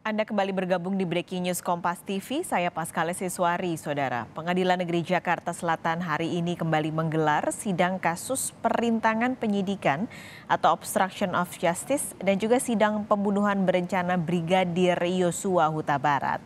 Anda kembali bergabung di Breaking News Kompas TV, saya Paskale Siswari, Saudara. Pengadilan Negeri Jakarta Selatan hari ini kembali menggelar sidang kasus perintangan penyidikan atau obstruction of justice dan juga sidang pembunuhan berencana Brigadir Yosua Huta Barat.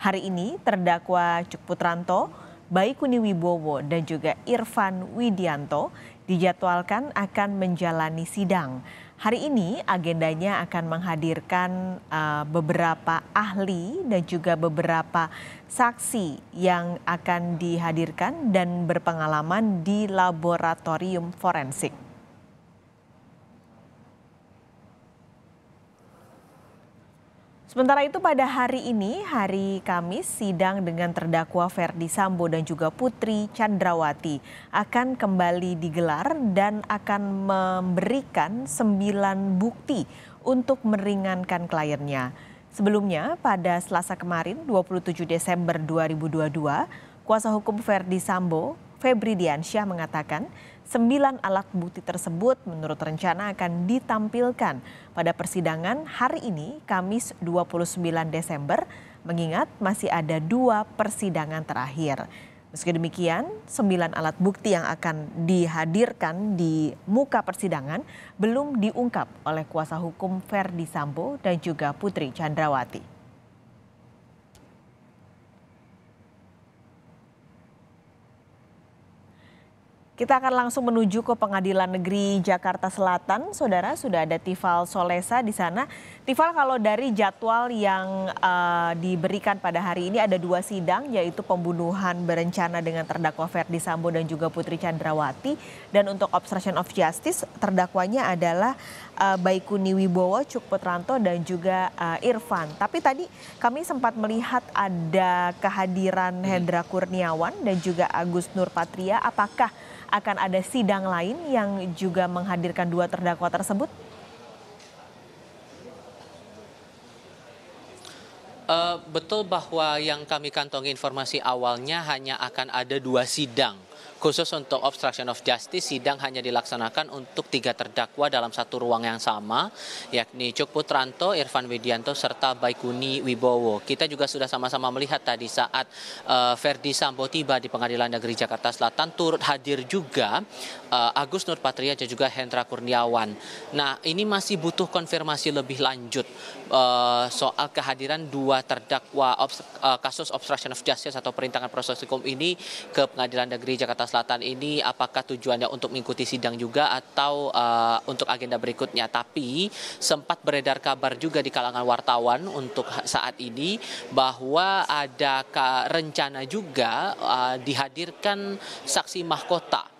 Hari ini terdakwa Cuk Putranto, Baikuni Wibowo dan juga Irfan Widianto dijadwalkan akan menjalani sidang. Hari ini agendanya akan menghadirkan uh, beberapa ahli dan juga beberapa saksi yang akan dihadirkan dan berpengalaman di laboratorium forensik. Sementara itu pada hari ini, hari Kamis, sidang dengan terdakwa Ferdi Sambo dan juga Putri Chandrawati akan kembali digelar dan akan memberikan sembilan bukti untuk meringankan kliennya. Sebelumnya, pada Selasa kemarin 27 Desember 2022, kuasa hukum Ferdi Sambo, Febri Diansyah mengatakan Sembilan alat bukti tersebut menurut rencana akan ditampilkan pada persidangan hari ini Kamis 29 Desember mengingat masih ada dua persidangan terakhir. Meski demikian, sembilan alat bukti yang akan dihadirkan di muka persidangan belum diungkap oleh kuasa hukum Verdi Sambo dan juga Putri Chandrawati. Kita akan langsung menuju ke Pengadilan Negeri Jakarta Selatan. Saudara, sudah ada Tifal Solesa di sana. Tifal, kalau dari jadwal yang uh, diberikan pada hari ini ada dua sidang, yaitu pembunuhan berencana dengan terdakwa Ferdi Sambo dan juga Putri Chandrawati. Dan untuk obstruction of justice, terdakwanya adalah uh, Baikuni Wibowo, Cuk Putranto, dan juga uh, Irfan. Tapi tadi kami sempat melihat ada kehadiran hmm. Hendra Kurniawan dan juga Agus Nurpatria. Apakah akan ada sidang lain yang juga menghadirkan dua terdakwa tersebut? Uh, betul bahwa yang kami kantongi informasi awalnya hanya akan ada dua sidang Khusus untuk obstruction of justice, sidang hanya dilaksanakan untuk tiga terdakwa dalam satu ruang yang sama, yakni Cuk Putranto, Irfan Widianto, serta Baikuni Wibowo. Kita juga sudah sama-sama melihat tadi saat uh, Ferdi Sambo tiba di Pengadilan Negeri Jakarta Selatan, turut hadir juga uh, Agus Nurpatria dan juga Hendra Kurniawan. Nah, ini masih butuh konfirmasi lebih lanjut uh, soal kehadiran dua terdakwa obst uh, kasus obstruction of justice atau perintangan proses hukum ini ke Pengadilan Negeri Jakarta Selatan Selatan ini apakah tujuannya untuk mengikuti sidang juga atau uh, untuk agenda berikutnya. Tapi sempat beredar kabar juga di kalangan wartawan untuk saat ini bahwa ada rencana juga uh, dihadirkan saksi mahkota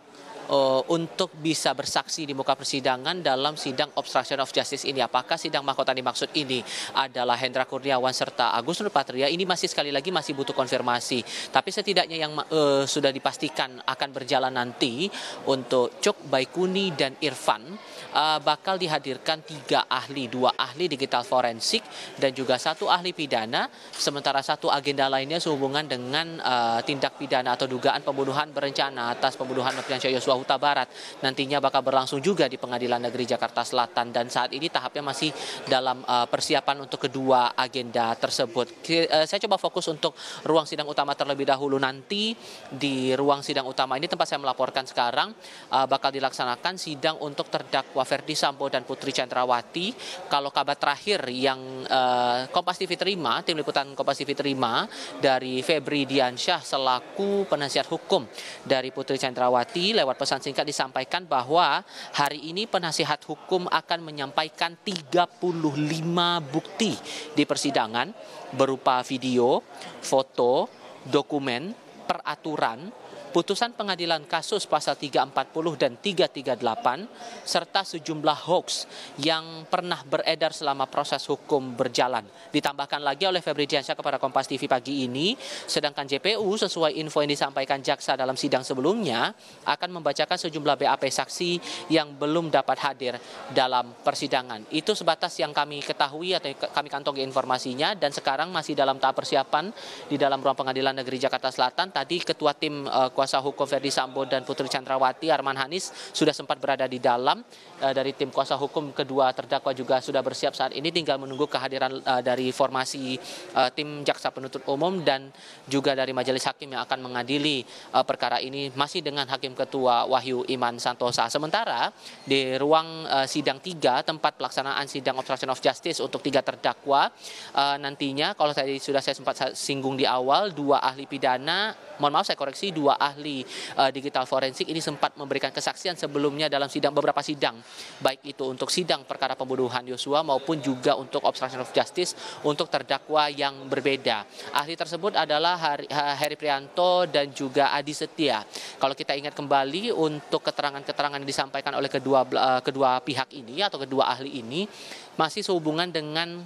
Eh, untuk bisa bersaksi di muka persidangan dalam sidang obstruction of justice ini. Apakah sidang mahkota dimaksud ini adalah Hendra Kurniawan serta Agus Nurpatria? Ini masih sekali lagi masih butuh konfirmasi. Tapi setidaknya yang uh, sudah dipastikan akan berjalan nanti untuk Cuk Baikuni dan Irfan uh, bakal dihadirkan tiga ahli, dua ahli digital forensik dan juga satu ahli pidana. Sementara satu agenda lainnya sehubungan dengan uh, tindak pidana atau dugaan pembunuhan berencana atas pembunuhan Nopiansyah Yosua Huta Barat. Nantinya bakal berlangsung juga di Pengadilan Negeri Jakarta Selatan dan saat ini tahapnya masih dalam eh, persiapan untuk kedua agenda tersebut. Eh, saya coba fokus untuk ruang sidang utama terlebih dahulu nanti di ruang sidang utama ini tempat saya melaporkan sekarang eh, bakal dilaksanakan sidang untuk terdakwa Ferdi Sambo dan Putri Chandrawati. Kalau kabar terakhir yang uh, Kompas TV terima, tim liputan Kompas TV terima dari Febri Diansyah selaku penasihat hukum dari Putri Chandrawati lewat pesan singkat disampaikan bahwa hari ini penasihat hukum akan menyampaikan 35 bukti di persidangan berupa video, foto, dokumen, peraturan, putusan pengadilan kasus pasal 340 dan 338 serta sejumlah hoax yang pernah beredar selama proses hukum berjalan. Ditambahkan lagi oleh Febri Diansyah kepada Kompas TV pagi ini, sedangkan JPU sesuai info yang disampaikan jaksa dalam sidang sebelumnya akan membacakan sejumlah BAP saksi yang belum dapat hadir dalam persidangan. Itu sebatas yang kami ketahui atau kami kantongi informasinya dan sekarang masih dalam tahap persiapan di dalam ruang pengadilan negeri Jakarta Selatan. Tadi ketua tim uh, kuasa kuasa hukum Verdi Sambo dan Putri Chandrawati Arman Hanis sudah sempat berada di dalam uh, dari tim kuasa hukum kedua terdakwa juga sudah bersiap saat ini tinggal menunggu kehadiran uh, dari formasi uh, tim jaksa penuntut umum dan juga dari majelis hakim yang akan mengadili uh, perkara ini masih dengan hakim ketua Wahyu Iman Santosa. Sementara di ruang uh, sidang 3 tempat pelaksanaan sidang obstruction of justice untuk tiga terdakwa uh, nantinya kalau tadi sudah saya sempat singgung di awal dua ahli pidana mohon maaf saya koreksi dua ahli uh, digital forensik ini sempat memberikan kesaksian sebelumnya dalam sidang beberapa sidang baik itu untuk sidang perkara pembunuhan Yosua maupun juga untuk obstruction of justice untuk terdakwa yang berbeda. Ahli tersebut adalah Hari, eh, Heri Prianto dan juga Adi Setia. Kalau kita ingat kembali untuk keterangan-keterangan yang disampaikan oleh kedua uh, kedua pihak ini atau kedua ahli ini masih sehubungan dengan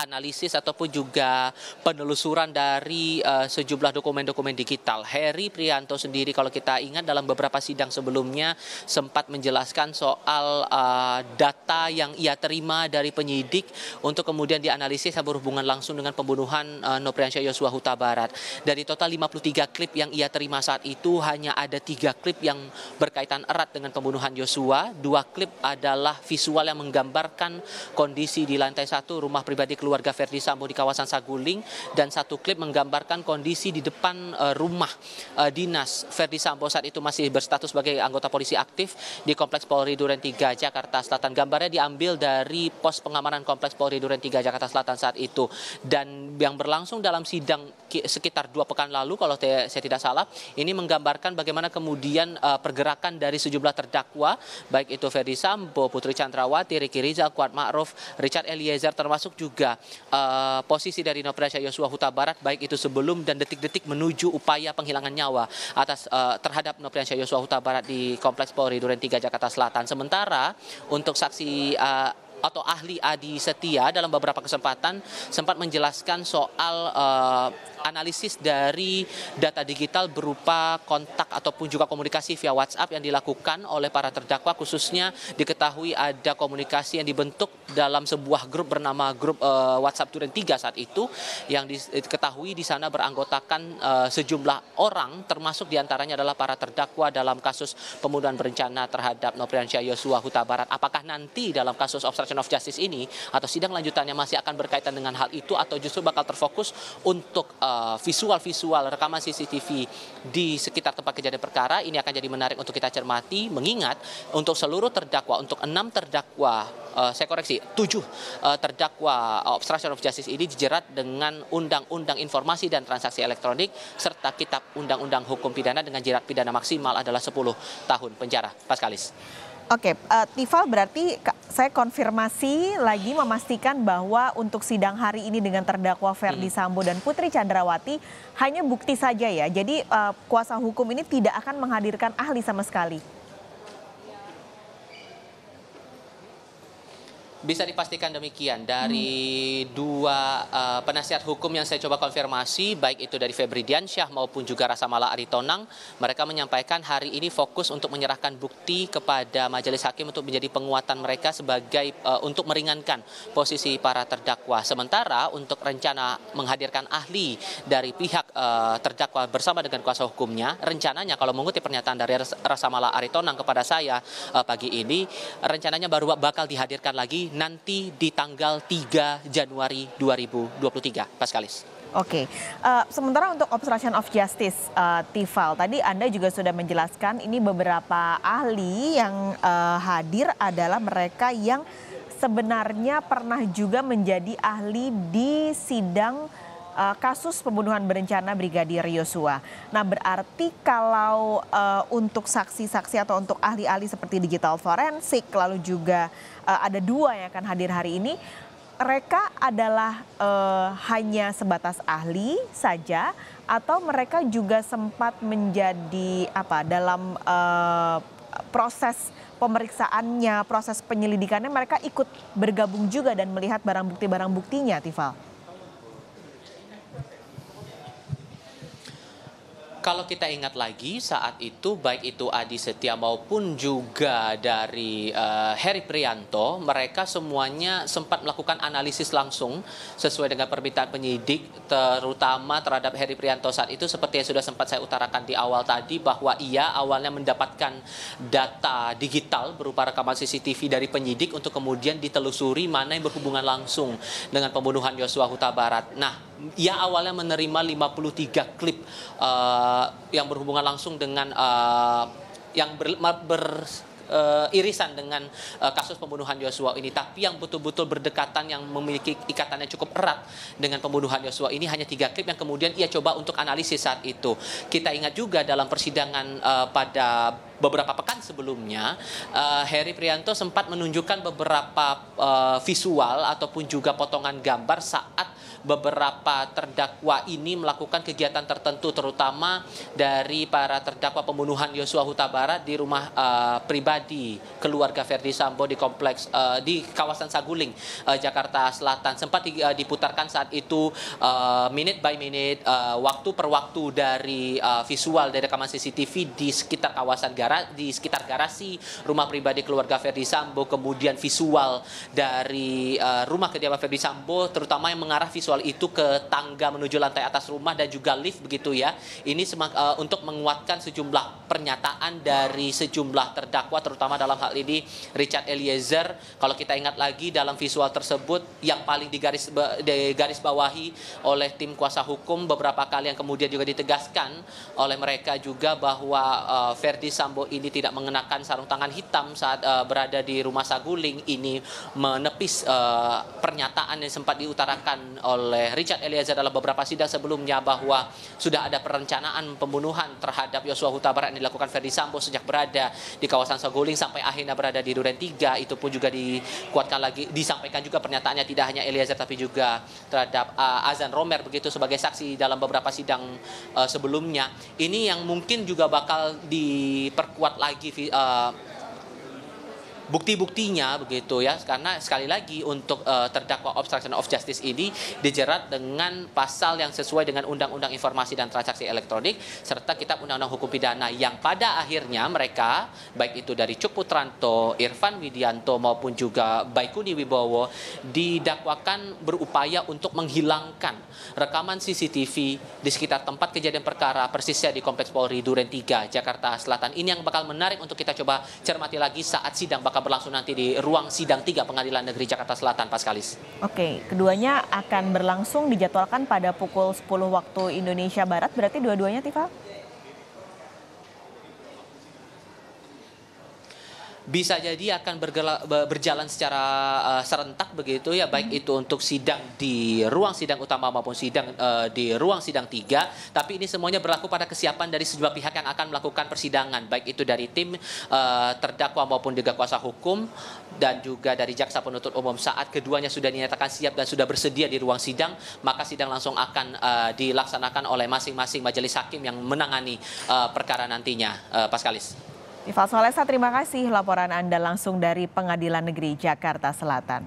analisis ataupun juga penelusuran dari uh, sejumlah dokumen-dokumen digital. Heri Prianto sendiri kalau kita ingat dalam beberapa sidang sebelumnya sempat menjelaskan soal uh, data yang ia terima dari penyidik untuk kemudian dianalisis yang berhubungan langsung dengan pembunuhan uh, Nopriansyah Yosua Huta Barat. Dari total 53 klip yang ia terima saat itu hanya ada tiga klip yang berkaitan erat dengan pembunuhan Yosua. Dua klip adalah visual yang menggambarkan kondisi di lantai satu rumah pribadi keluarga keluarga Verdi Sambo di kawasan Saguling dan satu klip menggambarkan kondisi di depan eh, rumah eh, dinas Verdi Sambo saat itu masih berstatus sebagai anggota polisi aktif di Kompleks Polri Duren 3 Jakarta Selatan. Gambarnya diambil dari pos pengamanan Kompleks Polri Duren 3 Jakarta Selatan saat itu dan yang berlangsung dalam sidang sekitar dua pekan lalu kalau saya tidak salah ini menggambarkan bagaimana kemudian eh, pergerakan dari sejumlah terdakwa baik itu Ferdi Sambo, Putri Chandrawati, Riki Rizal, Kuat Ma'ruf, Richard Eliezer termasuk juga uh, posisi dari Nopresya Yosua Huta Barat baik itu sebelum dan detik-detik menuju upaya penghilangan nyawa atas uh, terhadap Nopresya Yosua Huta Barat di Kompleks Polri Duren 3 Jakarta Selatan. Sementara untuk saksi uh, atau ahli Adi Setia dalam beberapa kesempatan sempat menjelaskan soal uh, analisis dari data digital berupa kontak ataupun juga komunikasi via WhatsApp yang dilakukan oleh para terdakwa khususnya diketahui ada komunikasi yang dibentuk dalam sebuah grup bernama grup uh, WhatsApp Turin 3 saat itu yang diketahui di sana beranggotakan uh, sejumlah orang termasuk diantaranya adalah para terdakwa dalam kasus pembunuhan berencana terhadap Nopriansyah Yosua Huta Barat apakah nanti dalam kasus obstruction obstruction of justice ini atau sidang lanjutannya masih akan berkaitan dengan hal itu atau justru bakal terfokus untuk eh, visual-visual uh, rekaman CCTV di sekitar tempat kejadian perkara ini akan jadi menarik untuk kita cermati mengingat untuk seluruh terdakwa untuk enam terdakwa uh, saya koreksi tujuh uh, terdakwa obstruction of justice ini dijerat dengan undang-undang informasi dan transaksi elektronik serta kitab undang-undang hukum pidana dengan jerat pidana maksimal adalah 10 tahun penjara. Paskalis. Oke, okay, uh, eh, Tifal berarti saya konfirmasi lagi memastikan bahwa untuk sidang hari ini dengan terdakwa Ferdi hmm. Sambo dan Putri Chandrawati hanya bukti saja ya. Jadi uh, kuasa hukum ini tidak akan menghadirkan ahli sama sekali. Bisa dipastikan demikian dari hmm. dua uh, penasihat hukum yang saya coba konfirmasi, baik itu dari Febri Diansyah maupun juga Rasa Rasamala Aritonang, mereka menyampaikan hari ini fokus untuk menyerahkan bukti kepada Majelis Hakim untuk menjadi penguatan mereka sebagai uh, untuk meringankan posisi para terdakwa. Sementara untuk rencana menghadirkan ahli dari pihak uh, terdakwa bersama dengan kuasa hukumnya, rencananya kalau mengutip pernyataan dari Rasa Rasamala Aritonang kepada saya uh, pagi ini, rencananya baru bakal dihadirkan lagi nanti di tanggal 3 Januari 2023. Paskalis. Oke, okay. uh, eh, sementara untuk obstruction of justice, uh, eh, Tifal, tadi Anda juga sudah menjelaskan ini beberapa ahli yang uh, hadir adalah mereka yang sebenarnya pernah juga menjadi ahli di sidang uh, kasus pembunuhan berencana Brigadir Yosua. Nah, berarti kalau uh, untuk saksi-saksi atau untuk ahli-ahli seperti digital forensik, lalu juga uh, ada dua yang akan hadir hari ini, mereka adalah uh, hanya sebatas ahli saja, atau mereka juga sempat menjadi apa dalam uh, proses pemeriksaannya, proses penyelidikannya, mereka ikut bergabung juga dan melihat barang bukti-barang buktinya, Tifal. Kalau kita ingat lagi saat itu baik itu Adi Setia maupun juga dari uh, Heri Prianto mereka semuanya sempat melakukan analisis langsung sesuai dengan permintaan penyidik terutama terhadap Heri Prianto saat itu seperti yang sudah sempat saya utarakan di awal tadi bahwa ia awalnya mendapatkan data digital berupa rekaman CCTV dari penyidik untuk kemudian ditelusuri mana yang berhubungan langsung dengan pembunuhan Yosua Huta Barat. Nah, ia awalnya menerima 53 klip uh, yang berhubungan langsung dengan uh, yang ber, ber uh, irisan dengan uh, kasus pembunuhan Yosua ini. Tapi yang betul-betul berdekatan, yang memiliki ikatannya cukup erat dengan pembunuhan Yosua ini hanya tiga klip yang kemudian ia coba untuk analisis saat itu. Kita ingat juga dalam persidangan uh, pada beberapa pekan sebelumnya uh, Heri Prianto sempat menunjukkan beberapa uh, visual ataupun juga potongan gambar saat beberapa terdakwa ini melakukan kegiatan tertentu terutama dari para terdakwa pembunuhan Yosua Huta Barat di rumah uh, pribadi keluarga Ferdi Sambo di kompleks uh, di kawasan Saguling uh, Jakarta Selatan sempat di, uh, diputarkan saat itu uh, minute by minute uh, waktu per waktu dari uh, visual dari rekaman CCTV di sekitar kawasan garasi di sekitar garasi rumah pribadi keluarga Ferdi Sambo kemudian visual dari uh, rumah kediaman Ferdi Sambo terutama yang mengarah visual tol itu ke tangga menuju lantai atas rumah dan juga lift begitu ya. Ini uh, untuk menguatkan sejumlah pernyataan dari sejumlah terdakwa terutama dalam hal ini Richard Eliezer. Kalau kita ingat lagi dalam visual tersebut yang paling digaris digaris bawahi oleh tim kuasa hukum beberapa kali yang kemudian juga ditegaskan oleh mereka juga bahwa uh, eh, Verdi Sambo ini tidak mengenakan sarung tangan hitam saat uh, berada di rumah Saguling ini menepis uh, pernyataan yang sempat diutarakan oleh oleh Richard Eliezer dalam beberapa sidang sebelumnya bahwa sudah ada perencanaan pembunuhan terhadap Yosua Huta Barat yang dilakukan Ferdi Sambo sejak berada di kawasan Saguling sampai akhirnya berada di Duren 3 itu pun juga dikuatkan lagi disampaikan juga pernyataannya tidak hanya Eliezer tapi juga terhadap uh, Azan Romer begitu sebagai saksi dalam beberapa sidang uh, sebelumnya ini yang mungkin juga bakal diperkuat lagi uh, bukti-buktinya begitu ya karena sekali lagi untuk uh, terdakwa obstruction of justice ini dijerat dengan pasal yang sesuai dengan undang-undang informasi dan transaksi elektronik serta kitab undang-undang hukum pidana yang pada akhirnya mereka baik itu dari Cuk Putranto, Irfan Widianto maupun juga Baikuni Wibowo didakwakan berupaya untuk menghilangkan rekaman CCTV di sekitar tempat kejadian perkara persisnya di Kompleks Polri Duren 3 Jakarta Selatan. Ini yang bakal menarik untuk kita coba cermati lagi saat sidang bakal akan berlangsung nanti di ruang sidang 3 Pengadilan Negeri Jakarta Selatan, Paskalis. Oke, keduanya akan berlangsung dijadwalkan pada pukul 10 waktu Indonesia Barat, berarti dua-duanya Tifa? bisa jadi akan bergela, berjalan secara uh, serentak begitu ya baik hmm. itu untuk sidang di ruang sidang utama maupun sidang uh, di ruang sidang tiga tapi ini semuanya berlaku pada kesiapan dari sejumlah pihak yang akan melakukan persidangan baik itu dari tim uh, terdakwa maupun juga kuasa hukum dan juga dari jaksa penuntut umum saat keduanya sudah dinyatakan siap dan sudah bersedia di ruang sidang maka sidang langsung akan uh, dilaksanakan oleh masing-masing majelis hakim yang menangani uh, perkara nantinya uh, Paskalis. Ival Solesa, terima kasih laporan Anda langsung dari Pengadilan Negeri Jakarta Selatan.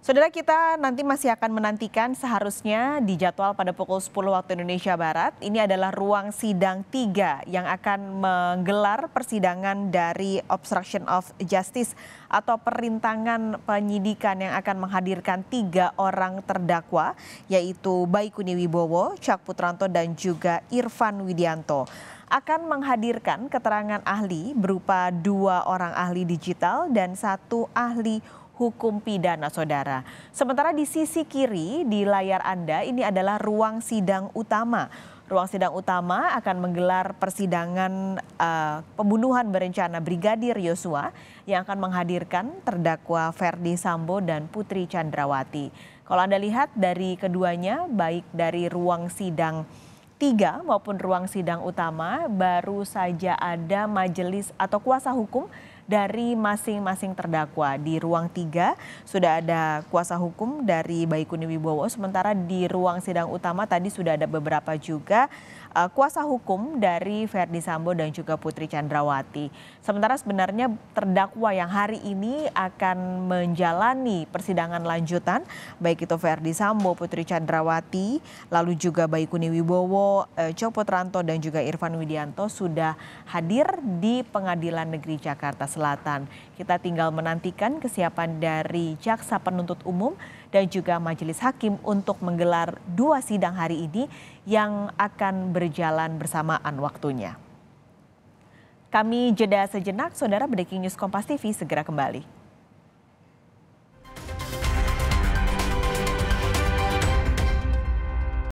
Saudara kita nanti masih akan menantikan seharusnya dijadwal pada pukul 10 waktu Indonesia Barat. Ini adalah ruang sidang 3 yang akan menggelar persidangan dari obstruction of justice atau perintangan penyidikan yang akan menghadirkan tiga orang terdakwa yaitu Baikuni Wibowo, Cak Putranto dan juga Irfan Widianto akan menghadirkan keterangan ahli berupa dua orang ahli digital dan satu ahli hukum pidana saudara. Sementara di sisi kiri di layar Anda ini adalah ruang sidang utama. Ruang sidang utama akan menggelar persidangan uh, pembunuhan berencana Brigadir Yosua yang akan menghadirkan terdakwa Ferdi Sambo dan Putri Chandrawati. Kalau Anda lihat dari keduanya, baik dari ruang sidang 3 maupun ruang sidang utama baru saja ada majelis atau kuasa hukum dari masing-masing terdakwa. Di ruang 3 sudah ada kuasa hukum dari Baikuni Wibowo, sementara di ruang sidang utama tadi sudah ada beberapa juga uh, kuasa hukum dari Verdi Sambo dan juga Putri Chandrawati. Sementara sebenarnya terdakwa yang hari ini akan menjalani persidangan lanjutan baik itu Verdi Sambo, Putri Chandrawati, lalu juga Baikuni Wibowo, uh, eh, Copo Tranto dan juga Irfan Widianto sudah hadir di Pengadilan Negeri Jakarta Selatan. Kita tinggal menantikan kesiapan dari jaksa penuntut umum dan juga majelis hakim untuk menggelar dua sidang hari ini yang akan berjalan bersamaan waktunya. Kami jeda sejenak, Saudara Breaking News Kompas TV segera kembali.